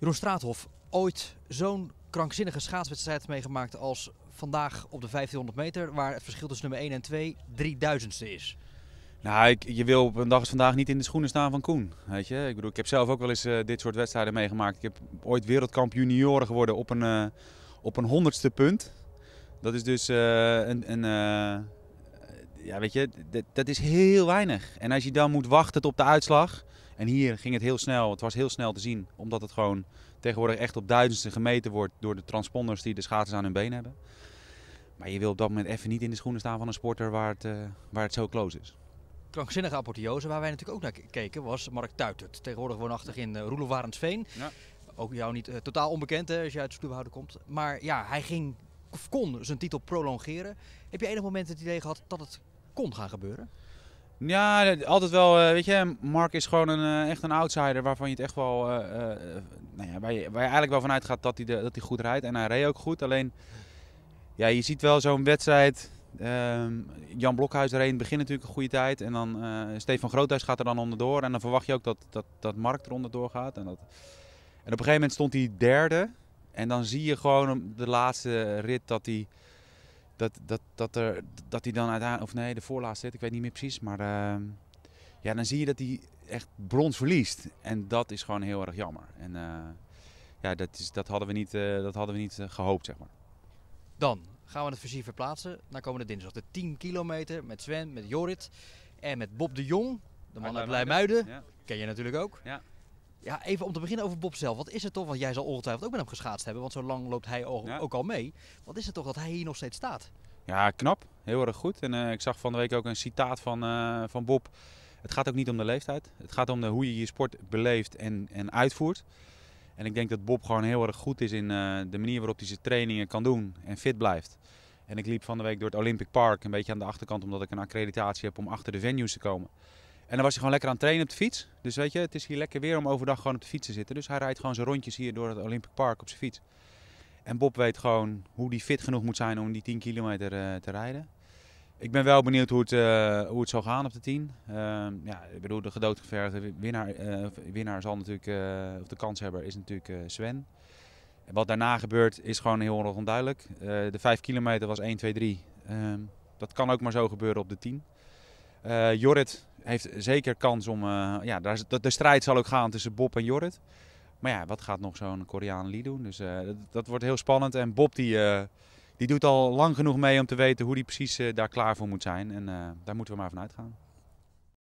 Jeroen Straathof, ooit zo'n krankzinnige schaatswedstrijd meegemaakt als vandaag op de 1500 meter, waar het verschil tussen nummer 1 en 2 3000ste is. Nou, ik, je wil op een dag als vandaag niet in de schoenen staan van Koen. Weet je? Ik, bedoel, ik heb zelf ook wel eens eh, dit soort wedstrijden meegemaakt. Ik heb ooit wereldkamp junioren geworden op een, eh, op een honderdste punt. Dat is dus eh, een, een ja, weet je, dat, dat is heel weinig. En als je dan moet wachten tot op de uitslag, en hier ging het heel snel. Het was heel snel te zien. Omdat het gewoon tegenwoordig echt op duizenden gemeten wordt door de transponders die de schaatsers aan hun been hebben. Maar je wil op dat moment even niet in de schoenen staan van een sporter waar het, eh, waar het zo close is. Krankzinnige apotheose waar wij natuurlijk ook naar keken was Mark Tuitert. Tegenwoordig woonachtig in uh, Roelofarensveen. Ja. Ook jou niet eh, totaal onbekend hè, als je uit Sluwhouden komt. Maar ja, hij ging kon zijn titel prolongeren. Heb je enig moment het idee gehad dat het kon gaan gebeuren? Ja, altijd wel. Eh, weet je, Mark is gewoon een, eh, echt een outsider waarvan je het echt wel. Eh, nou ja, waar, je, eigenlijk wel vanuit gaat dat hij, de, dat hij goed rijdt. En hij reed ook goed. Alleen, ja, je ziet wel zo'n wedstrijd. Ehm, Jan Blokhuis reed in het begin natuurlijk een goede tijd. En dan Stefan Groothuis gaat er dan onderdoor. En dan verwacht je ook dat, dat, dat Mark er onderdoor gaat. En, dat... en op een gegeven moment stond hij derde. En dan zie je gewoon de laatste rit dat hij dat, dat, dat, er, dat hij dan uiteindelijk, of nee, de voorlaatste zit, ik weet niet meer precies. Maar ehm, ja, dan zie je dat hij echt brons verliest. En dat is gewoon heel erg jammer. En eh, ja, dat, is, dat hadden we niet, eh, dat hadden we niet eh, gehoopt, zeg maar. Dan gaan we het vizier verplaatsen naar komende dinsdag. De 10 kilometer met Sven, met Jorrit en met Bob de Jong. De man uit Blijmuiden. Ken je natuurlijk ook. Ja. Ja, even om te beginnen over Bob zelf. Wat is het toch, want jij zal ongetwijfeld ook met hem geschaatst hebben, want zo lang loopt hij ook, al mee. Wat is het toch dat hij hier nog steeds staat? Ja, knap. Heel erg goed. En eh, ik zag van de week ook een citaat van, eh, van Bob. Het gaat ook niet om de leeftijd. Het gaat om hoe je je sport beleeft en, en uitvoert. En ik denk dat Bob gewoon heel erg goed is in eh, de manier waarop hij zijn trainingen kan doen en fit blijft. En ik liep van de week door het Olympic Park, een beetje aan de achterkant, omdat ik een accreditatie heb om achter de venues te komen. En dan was hij gewoon lekker aan het trainen op de fiets. Dus weet je, het is hier lekker weer om overdag gewoon op de fiets te zitten. Dus hij rijdt gewoon zijn rondjes hier door het Olympic Park op zijn fiets. En Bob weet gewoon hoe die fit genoeg moet zijn om die 10 kilometer eh, te rijden. Ik ben wel benieuwd hoe het, uh, hoe het zal gaan op de 10. Ehm, ja, ik bedoel, de gedoodgeverde winnaar, eh, winnaar zal natuurlijk, of de kanshebber is natuurlijk Sven. En wat daarna gebeurt is gewoon heel erg onduidelijk. de 5 kilometer was 1, 2, 3. dat kan ook maar zo gebeuren op de 10. Jorrit heeft zeker kans om. Eh, ja, daar, de, de, strijd zal ook gaan tussen Bob en Jorrit. Maar ja, wat gaat nog zo'n Koreaan Lee doen? Dus eh, dat, wordt heel spannend. En Bob die, eh, die doet al lang genoeg mee om te weten hoe die precies daar klaar voor moet zijn. En daar moeten we maar van uitgaan.